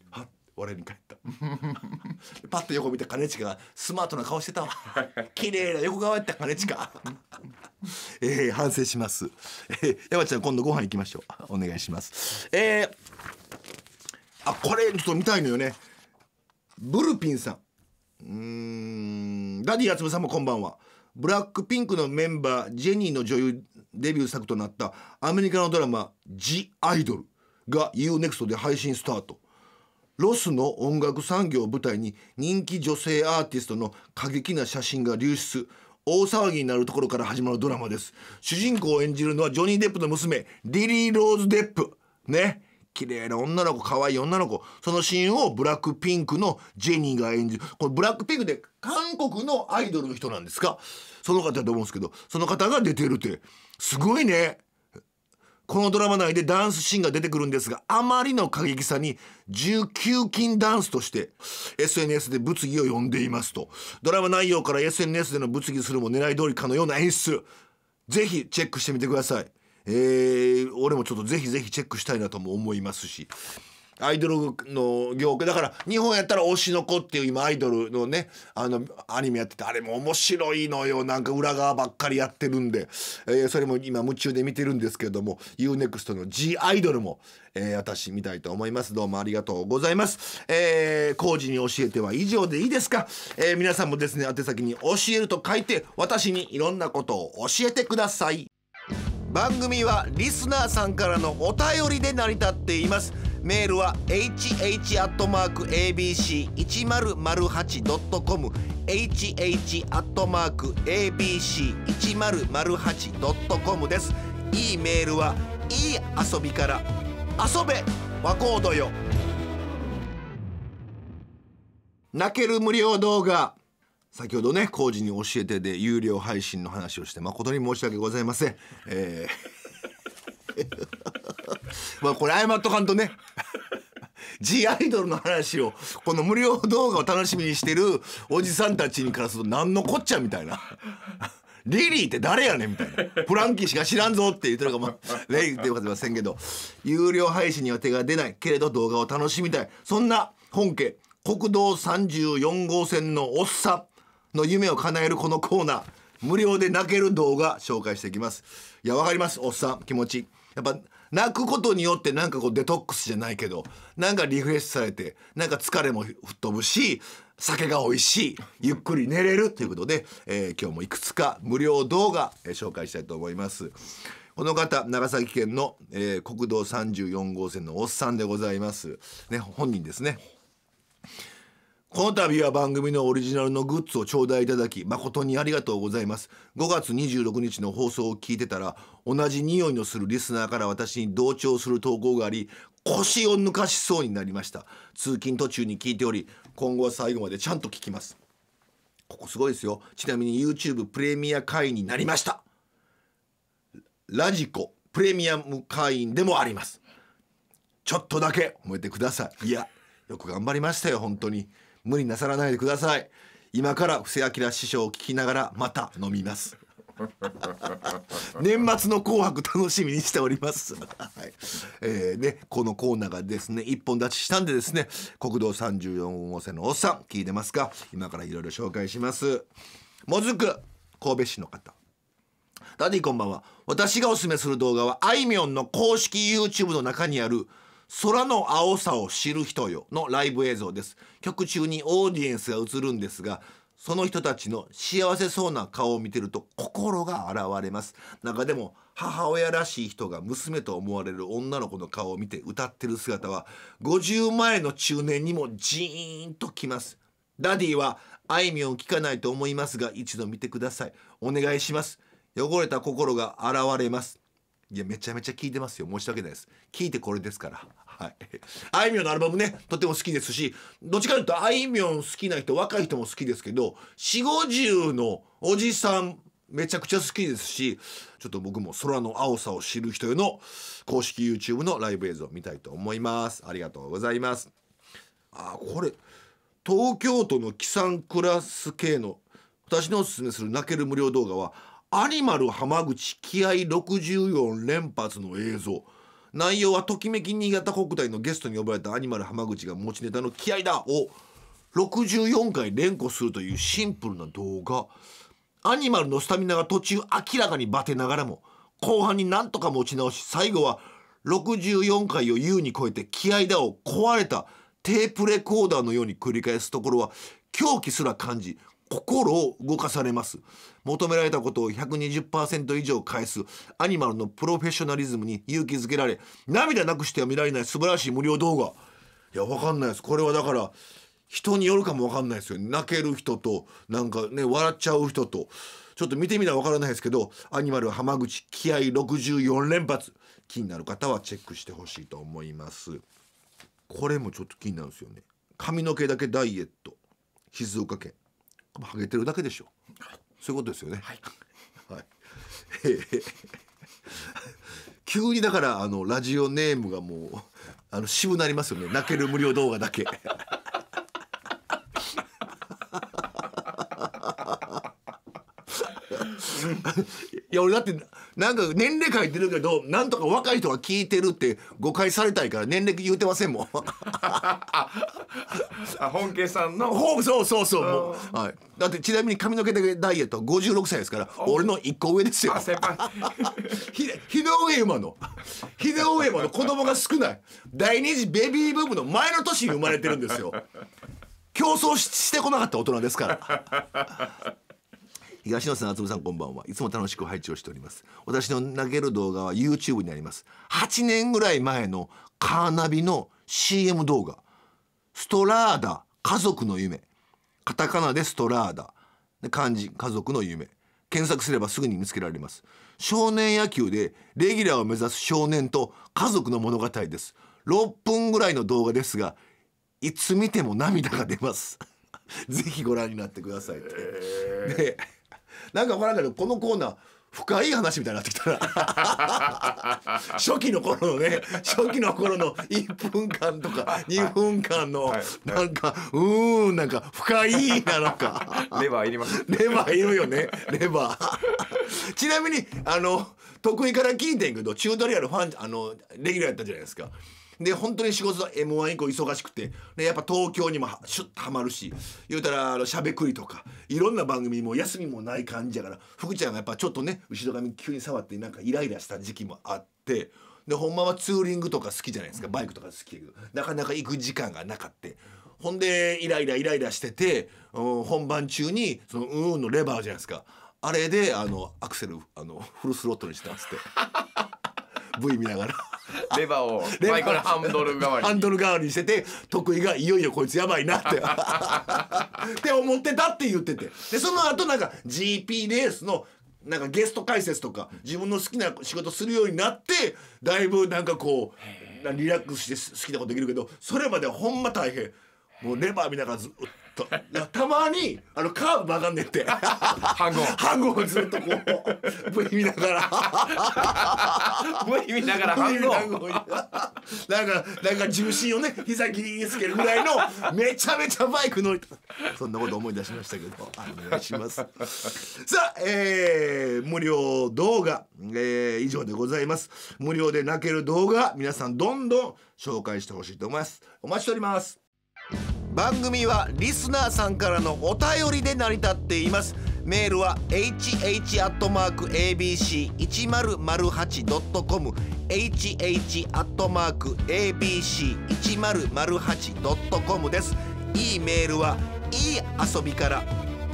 我に返った <laughs> パッと横見た兼近がスマートな顔してたわ <laughs> 綺麗な横顔やった兼近 <laughs> えー、反省します、えー、山ちゃん今度ご飯行きましょうお願いしますえー、あこれちょっと見たいのよねブルピンさんうんダディ渥美さんもこんばんはブラックピンクのメンバージェニーの女優デビュー作となったアメリカのドラマ「ジ・アイドル」が UNEXT で配信スタートロスの音楽産業を舞台に人気女性アーティストの過激な写真が流出大騒ぎになるところから始まるドラマです主人公を演じるのはジョニー・デップの娘リリー・ローズ・デップね綺麗な女の子可愛い女の子そのシーンをブラックピンクのジェニーが演じるこれブラックピンクで韓国のアイドルの人なんですかその方だと思うんですけどその方が出てるってすごいねこのドラマ内でダンスシーンが出てくるんですがあまりの過激さに19禁ダンスとして SNS で物議を呼んでいますとドラマ内容から SNS での物議するも狙い通りかのような演出ぜひチェックしてみてください。えー、俺もちょっとぜひぜひチェックしたいなとも思いますしアイドルの業界だから日本やったら「推しの子」っていう今アイドルのねあのアニメやっててあれも面白いのよなんか裏側ばっかりやってるんで、えー、それも今夢中で見てるんですけども UNEXT の「G アイドルも」えー、私見たいと思いますどうもありがとうございます、えー、工事に教えては以上でいいですか、えー、皆さんもですね宛先に「教える」と書いて私にいろんなことを教えてください番組はリスナーさんからのお便りで成り立っていますメールは hh.abc1008.com hh.abc1008.com ですいいメールはいい遊びから遊べ和コードよ泣ける無料動画先ほどね工事に教えてで有料配信の話をして誠に申し訳ございません、えーまあこれ謝っとかんとね <laughs> G アイドルの話をこの無料動画を楽しみにしてるおじさんたちにからすると何のこっちゃみたいな。リリーって誰やねんみたいな。フランキーしか知らんぞって言ってるかも、レイっていうことませんけど、有料配信には手が出ないけれど動画を楽しみたい。そんな本家、国道34号線のおっさんの夢を叶えるこのコーナー、無料で泣ける動画紹介していきます。いや、わかります。おっさん、気持ち。やっぱ泣くことによってなんかこうデトックスじゃないけどなんかリフレッシュされてなんか疲れも吹っ飛ぶし酒が美味しいゆっくり寝れるということで、えー、今日もいくつか無料動画、えー、紹介したいと思います。この方長崎県の、えー、国道34号線のおっさんでございます。ね本人ですね。この度は番組のオリジナルのグッズを頂戴いただき誠にありがとうございます5月26日の放送を聞いてたら同じ匂いのするリスナーから私に同調する投稿があり腰を抜かしそうになりました通勤途中に聞いており今後は最後までちゃんと聞きますここすごいですよちなみに YouTube プレミア会員になりましたラジコプレミアム会員でもありますちょっとだけ褒めてくださいいやよく頑張りましたよ本当に無理なさらないでください今から布施明師匠を聞きながらまた飲みます <laughs> 年末の紅白楽しみにしております。はいえーね、このコーナーがですね、一本立ちしたんでですね、国道34号線のおっさん、聞いてますか今からいろいろ紹介します。もずく、神戸市の方。ダディこんばんは。私がおすすめする動画は、あいみょんの公式 YouTube の中にある、空の青さを知る人よのライブ映像です曲中にオーディエンスが映るんですがその人たちの幸せそうな顔を見てると心が現れます中でも母親らしい人が娘と思われる女の子の顔を見て歌ってる姿は50前の中年にもジーンときますダディはあいみょん聞かないと思いますが一度見てくださいお願いします汚れた心が現れますいやめちゃめちゃ聞いてますよ申し訳ないです聞いてこれですからはい、あいみょんのアルバムねとても好きですしどっちかというとあいみょん好きな人若い人も好きですけど4 5 0のおじさんめちゃくちゃ好きですしちょっと僕も空の青さを知る人への公式 YouTube のライブ映像見たいと思いますありがとうございますあこれ東京都のキサンクラス系の私のおすすめする泣ける無料動画はアニマル浜口気合64連発の映像内容はときめき新潟国体のゲストに呼ばれたアニマル浜口が持ちネタの気合だを64回連呼するというシンプルな動画アニマルのスタミナが途中明らかにバテながらも後半になんとか持ち直し最後は64回を優に超えて気合だを壊れたテープレコーダーのように繰り返すところは狂気すら感じ心を動かされます求められたことを120%以上返すアニマルのプロフェッショナリズムに勇気づけられ涙なくしては見られない素晴らしい無料動画いや分かんないですこれはだから人によるかも分かんないですよ泣ける人となんかね笑っちゃう人とちょっと見てみら分からないですけどアニマル浜口気合64連発気になる方はチェックしてほしいと思いますこれもちょっと気になるんですよね髪の毛だけダイエット静岡県ハゲてるだけでしょそういうことですよね。はい。はい。<laughs> 急にだからあのラジオネームがもうあの渋なりますよね。泣ける無料動画だけ。<laughs> いや俺だってなんか年齢書いてるけどなんとか若い人が聞いてるって誤解されたいから年齢言うてませんもん <laughs> あ本家さんのほうそうそうそうう、はい、だってちなみに髪の毛ダイエット56歳ですから俺の1個上ですよ先輩 <laughs> ひお上馬のひお上馬の子供が少ない第二次ベビーブームの前の年に生まれてるんですよ競争してこなかった大人ですから東野さん厚美さんこんばんはいつも楽しく配置をしております私の投げる動画は YouTube になります8年ぐらい前のカーナビの CM 動画ストラーダ家族の夢カタカナでストラーダで漢字家族の夢検索すればすぐに見つけられます少年野球でレギュラーを目指す少年と家族の物語です6分ぐらいの動画ですがいつ見ても涙が出ます <laughs> ぜひご覧になってくださいっなんか分からんけどこのコーナー深い話みたいになってきたら <laughs> 初期の頃のね初期の頃の1分間とか2分間のなんかうーんなんか深いなのかレバーいりますレバーいるよねレバーちなみにあの得意から聞いてんけどチュートリアルファンあのレギュラーやったじゃないですかで本当に仕事 m 1以降忙しくてやっぱ東京にもシュッとはまるし言うたらあのしゃべくりとかいろんな番組も休みもない感じやから福ちゃんがやっぱちょっとね後ろ髪急に触ってなんかイライラした時期もあってでほんまはツーリングとか好きじゃないですかバイクとか好きやけどなかなか行く時間がなかった。ほんでイライライライラしてて、うん、本番中にそのうんのレバーじゃないですかあれであのアクセルあのフルスロットにしたんですって。V 見ながら <laughs> レバーをレバーのハンドル代わりハンドル代わりにしてて得意がいよいよこいつやばいなって <laughs> って思ってたって言っててでその後なんか GP レースのなんかゲスト解説とか自分の好きな仕事するようになってだいぶなんかこうリラックスして好きなことできるけどそれまではほんま大変もうレバー見ながらずっと。とたまにあのカーブ曲がんねんってハンゴハずっとこう V 見ながら V 見ながらハンなんかなんか重心をね膝ギリギリつけるぐらいのめちゃめちゃバイク乗りそんなこと思い出しましたけどお願いしますさあ、えー、無料動画、えー、以上でございます無料で泣ける動画皆さんどんどん紹介してほしいと思いますお待ちしております番組はリスナーさんからのお便りで成り立っていますメールは hh.abc1008.com hh.abc1008.com ですいいメールはいい遊びから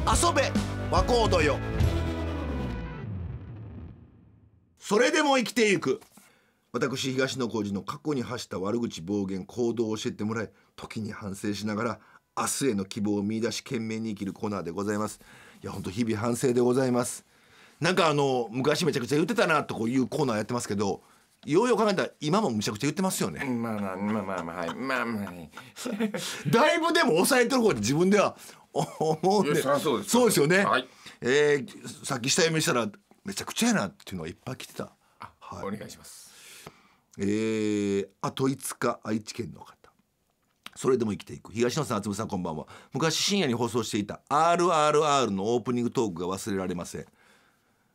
遊べ和光堂よそれでも生きていく私東野幸治の過去に発した悪口暴言行動を教えてもらい時に反省しながら明日への希望を見出し懸命に生きるコーナーでございますいや本当日々反省でございますなんかあの昔めちゃくちゃ言ってたなとこういうコーナーやってますけどようよう考えたら今もむちゃくちゃ言ってますよね。まあまあまあまあはい、まあまあ、ね、だいぶでも抑えてる方っ自分では思うんでそうですそうですよね、はい、えー、さっき下読みしたらめちゃくちゃやなっていうのがいっぱい来てた。はい、お願いしますえー、あと5日愛知県の方それでも生きていく東野さん厚美さんこんばんは昔深夜に放送していた「RRR」のオープニングトークが忘れられません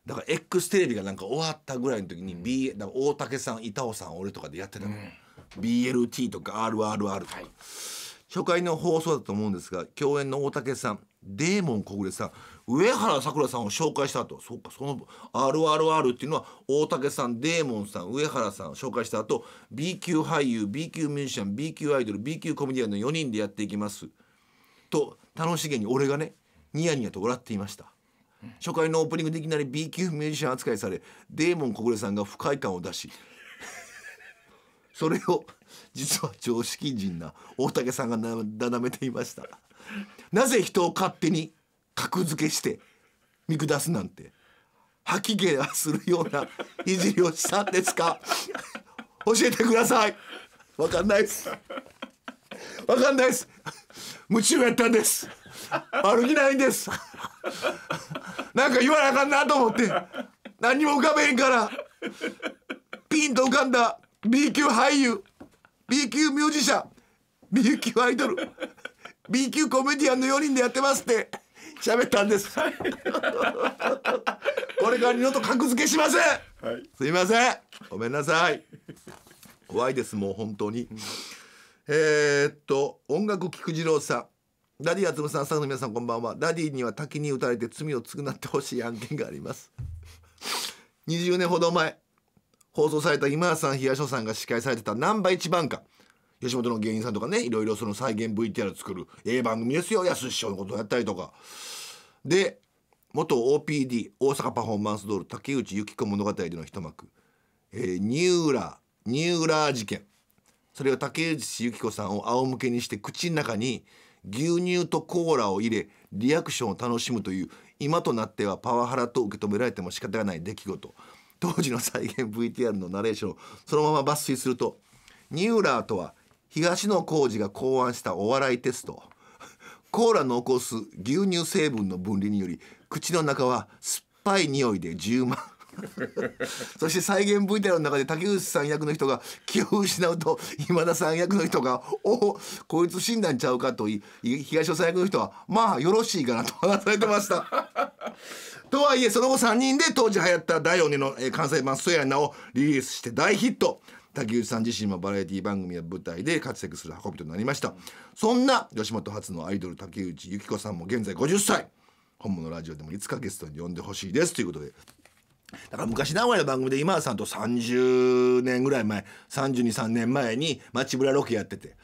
だから X テレビがなんか終わったぐらいの時に、B、だか大竹さん板尾さん俺とかでやってたの、うん、BLT とか RRR とか、はい、初回の放送だと思うんですが共演の大竹さんデーモン小暮さん上原さくらさんを紹介した後そうかその RRR っていうのは大竹さんデーモンさん上原さんを紹介した後 B 級俳優 B 級ミュージシャン B 級アイドル B 級コメディアンの4人でやっていきますと楽しげに俺がねニヤニヤと笑っていました。初回のオープニングでいきなり B 級ミュージシャン扱いされデーモン小暮さんが不快感を出し <laughs> それを実は常識人な大竹さんがなだめていましたなぜ人を勝手に格付けして見下すなんて吐き気がするようないじりをしたんですか教えてくださいわかんないですわかんないです夢中やったんです悪気ないんですなんか言わなあかんなと思って何も浮かべへんからピンと浮かんだ B 級俳優 B 級ミュージシャン B 級アイドル B 級コメディアンの4人でやってますって。喋ったんです。これから二度と格付けしません。はい、すいません。ごめんなさい。怖いですもう本当に。えっと音楽菊次郎さん。ダディ厚さん、スタッフの皆さんこんばんは。ダディには滝に打たれて罪を償ってほしい案件があります。20年ほど前、放送された今田さん、東野さんが司会されてたナンバー一番か。吉本の芸人さんとかねいろいろその再現 VTR 作るええ番組ですよ安師匠のことやったりとかで元 OPD 大阪パフォーマンスドール竹内由紀子物語での一幕、えー、ニューラーニューラー事件それは竹内由紀子さんを仰向けにして口の中に牛乳とコーラを入れリアクションを楽しむという今となってはパワハラと受け止められても仕方がない出来事当時の再現 VTR のナレーションをそのまま抜粋するとニューラーとは「東野幸治が考案したお笑いテスト <laughs> コーラの起こす牛乳成分の分離により口の中は酸っぱい匂いで1万 <laughs> そして再現 VTR の中で竹内さん役の人が気を失うと今田さん役の人が「おおこいつ死んだんちゃうか」と言い東尾さん役の人は「まあよろしいかな」と話されてました。とはいえその後3人で当時流行った第4年の関西版「スやな」をリリースして大ヒット。竹内さん自身もバラエティ番組や舞台で活躍する運びとなりましたそんな吉本発のアイドル竹内由紀子さんも現在50歳本物ラジオでもいつかゲストに呼んでほしいですということでだから昔名古屋の番組で今田さんと30年ぐらい前323年前に街ブラロケやってて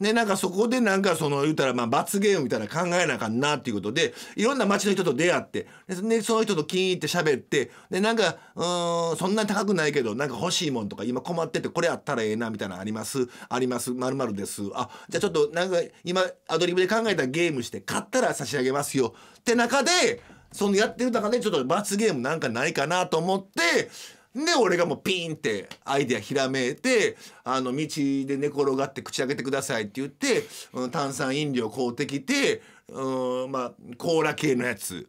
ね、なんかそこでなんかその言うたらまあ罰ゲームみたいな考えなあかんなっていうことでいろんな街の人と出会ってでその人と気に入って喋ってでなんかうんそんなに高くないけどなんか欲しいもんとか今困っててこれあったらええなみたいなありますありますまるですあじゃあちょっとなんか今アドリブで考えたゲームして買ったら差し上げますよって中でそのやってる中でちょっと罰ゲームなんかないかなと思ってで俺がもうピンってアイデアひらめいてあの道で寝転がって口開けてくださいって言って、うん、炭酸飲料買うてきて、うん、まあコーラ系のやつ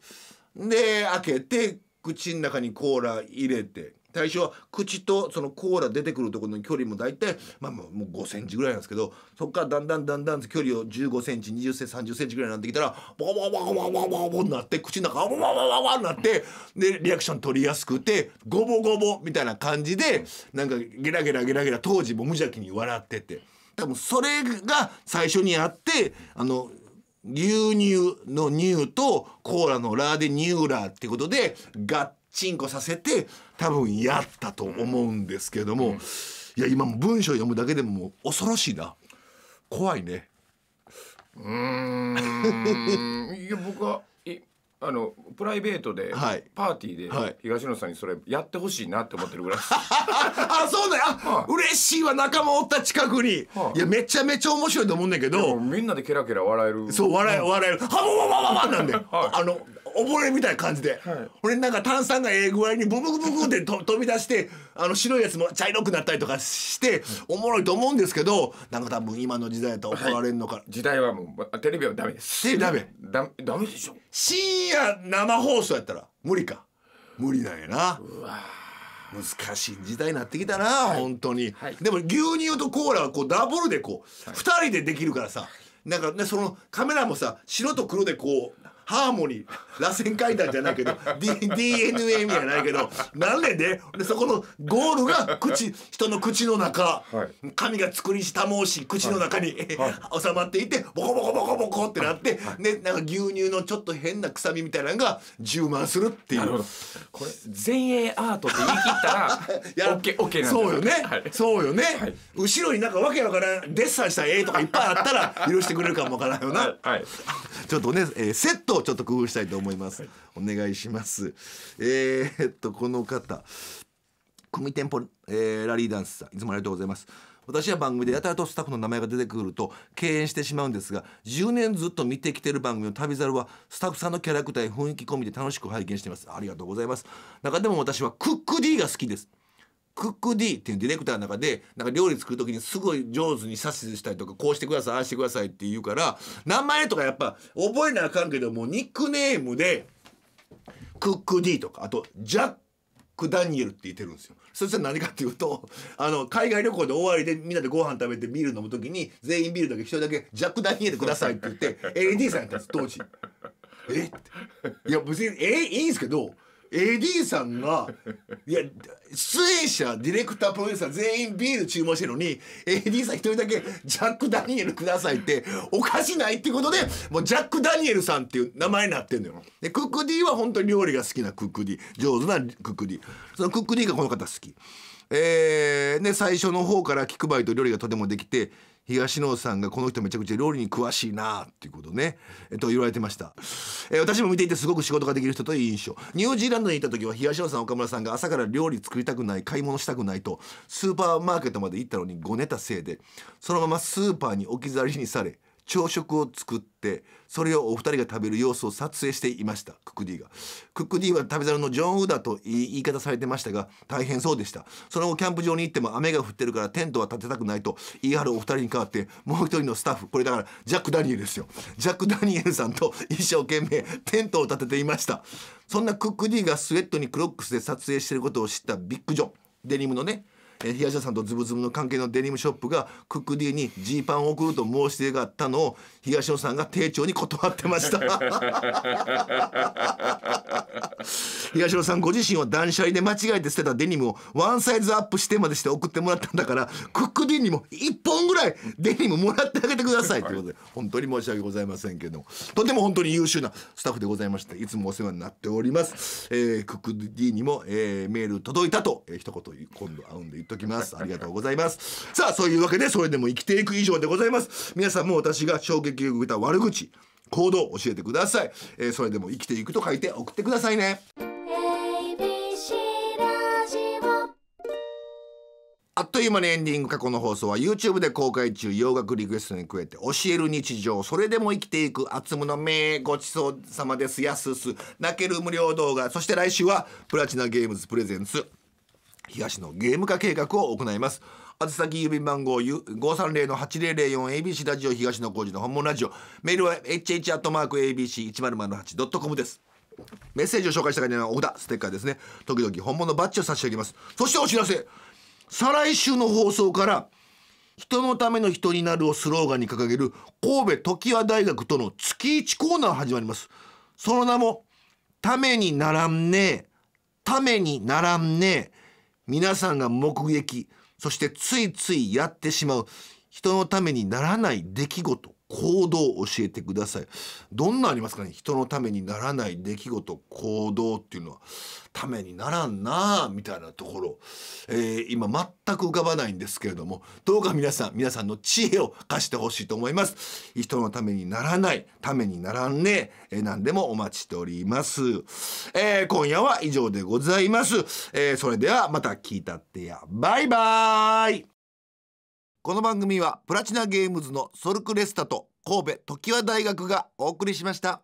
で開けて口の中にコーラ入れて最初は口とそのコーラ出てくるところの距離も大体、まあ、もう5センチぐらいなんですけどそこからだんだんだんだん距離を15センチ20センチ30センチぐらいになってきたらボワワワワワワになって口の中ワワワボワになってでリアクション取りやすくてゴボゴボみたいな感じでなんかゲラゲラゲラゲラ当時も無邪気に笑ってて多分それが最初にあってあの牛乳の乳とコーラのラーでニューラーってことでガッチンコさせて。多分やったと思うんですけども、うん、いや今も文章読むだけでも恐ろしいな怖いね。うんいや僕はあのプライベートで、はいパーティーはいで東野さんにそれやってほしいなって思ってるぐらい <laughs> あそうだよ、や、はい嬉しいわ仲間おった近くに、はい、いやめちゃめちゃ面白いと思うんだけど、みんなでケラケラ笑えるそう笑え笑える「はわわわわわ」なんで、あの溺れみたいな感じで、い俺なんか炭酸がええ具合にブブブクブってと飛び出してあの白いやつも茶色くなったりとかして、おもろいと思うんですけどなんか多分今の時代だと怒られるのか、時代はもうテレビはダメですでダメダダメでしょ深夜生放送やったら無理か無理なんやな難しい時代になってきたな、はい、本当に、はい、でも牛乳とコーラはこうダブルでこう、はい、2人でできるからさなんかねそのカメラもさ白と黒でこうハーモニー螺旋階段じゃないけど、D、DNA みたいないけどなんででそこのゴールが口人の口の中、はい、神が作りしたもうし口の中に、はい、収まっていてボコボコボコボコってなって、ね、なんか牛乳のちょっと変な臭みみたいなのが充満するっていうこれ前衛アートって言い切ったら <laughs> OK なんそうよね、はい、そうよね、後ろになんかわけわからんデッサンした絵とかいっぱいあったら許してくれるかもわからんよな、はい、<laughs> ちょっとね、えー、セットをちょっと工夫したいと思います思います、はい、お願いしますえー、っとこの方組店舗、えー、ラリーダンスさんいつもありがとうございます私は番組でやたらとスタッフの名前が出てくると敬遠してしまうんですが10年ずっと見てきてる番組の旅猿はスタッフさんのキャラクターや雰囲気込みで楽しく拝見していますありがとうございます中でも私はクック D が好きですクックィっていうディレクターの中でなんか料理作る時にすごい上手に指図したりとかこうしてくださいああしてくださいって言うから名前とかやっぱ覚えなあかんけどもニックネームでクック D とかあとジャック・ダニエルって言ってるんですよそしたら何かっていうとあの海外旅行で終わりでみんなでご飯食べてビール飲む時に全員ビールだけ一人だけジャック・ダニエルくださいって言って AD さんやったんです当時。えいや別にえいいんですけど AD さんがいや出演者ディレクタープロデューサー全員ビール注文してるのに AD さん一人だけ「ジャック・ダニエルください」っておかしないってことでもうジャック・ダニエルさんっていう名前になってんのよ。でクックディは本当に料理が好きなクックディ上手なクックディそのクックディがこの方好き。えー、で最初の方から気配りと料理がとてもできて東野さんがこの人めちゃくちゃ料理に詳しいなっていうことね、えっと言われてました、えー、私も見ていてすごく仕事ができる人という印象ニュージーランドにいた時は東野さん岡村さんが朝から料理作りたくない買い物したくないとスーパーマーケットまで行ったのにごねたせいでそのままスーパーに置き去りにされ朝食を作ってそれをお二人が食べる様子を撮影していましたクック D がクック D は旅猿のジョン・ウーだと言い方されてましたが大変そうでしたその後キャンプ場に行っても雨が降ってるからテントは立てたくないと言い張るお二人に代わってもう一人のスタッフこれだからジャック・ダニエルですよジャック・ダニエルさんと一生懸命テントを立てていましたそんなクックデーがスウェットにクロックスで撮影してることを知ったビッグ・ジョンデニムのねえー、東野さんとズブズブの関係のデニムショップがクックデ D にジーパンを送ると申し出があったのを東野さんが丁重に断ってました <laughs> 東野さんご自身は断捨離で間違えて捨てたデニムをワンサイズアップしてまでして送ってもらったんだからクックデ D にも1本ぐらいデニムもらってあげてくださいということで、本当に申し訳ございませんけれどもとても本当に優秀なスタッフでございましていつもお世話になっております、えー、クックデ D にも、えー、メール届いたと、えー、一言今度会うんで言ってときますありがとうございますさあそういうわけでそれでも生きていく以上でございます皆さんも私が衝撃を受けた悪口行動を教えてください、えー、それでも生きていくと書いて送ってくださいねあっという間にエンディング過去の放送は YouTube で公開中洋楽リクエストに加えて教える日常それでも生きていく厚つむのめごちそうさまですやすす泣ける無料動画そして来週はプラチナゲームズプレゼンツ東のゲーム化計画を行います。あつ郵便番号五三零の八零零四 ABC ラジオ東の工事の本物ラジオ。メールは h h a b c 一1八ドットコムです。メッセージを紹介した方にはお札、ステッカーですね。時々本物バッジを差し上げます。そしてお知らせ。再来週の放送から、人のための人になるをスローガンに掲げる神戸常盤大学との月1コーナー始まります。その名も、ためにならんねえ、ためにならんねえ、皆さんが目撃そしてついついやってしまう人のためにならない出来事行動を教えてくださいどんなありますかね人のためにならない出来事行動っていうのはためにならんなあみたいなところ、えー、今全く浮かばないんですけれどもどうか皆さん皆さんの知恵を貸してほしいと思います人のためにならないためにならんねえ、えー、何でもお待ちしております、えー、今夜は以上でございます、えー、それではまた聞いたってやバイバーイこの番組はプラチナゲームズのソルクレスタと神戸常盤大学がお送りしました。